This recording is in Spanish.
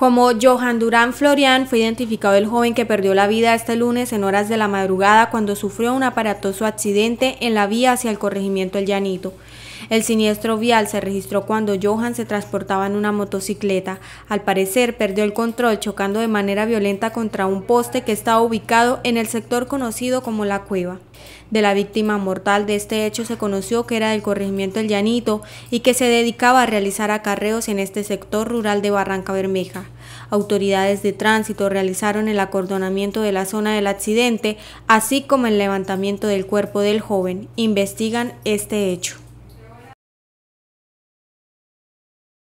Como Johan Durán Florian fue identificado el joven que perdió la vida este lunes en horas de la madrugada cuando sufrió un aparatoso accidente en la vía hacia el corregimiento El Llanito. El siniestro vial se registró cuando Johan se transportaba en una motocicleta. Al parecer perdió el control chocando de manera violenta contra un poste que estaba ubicado en el sector conocido como La Cueva. De la víctima mortal de este hecho se conoció que era del corregimiento El Llanito y que se dedicaba a realizar acarreos en este sector rural de Barranca Bermeja. Autoridades de tránsito realizaron el acordonamiento de la zona del accidente, así como el levantamiento del cuerpo del joven. Investigan este hecho.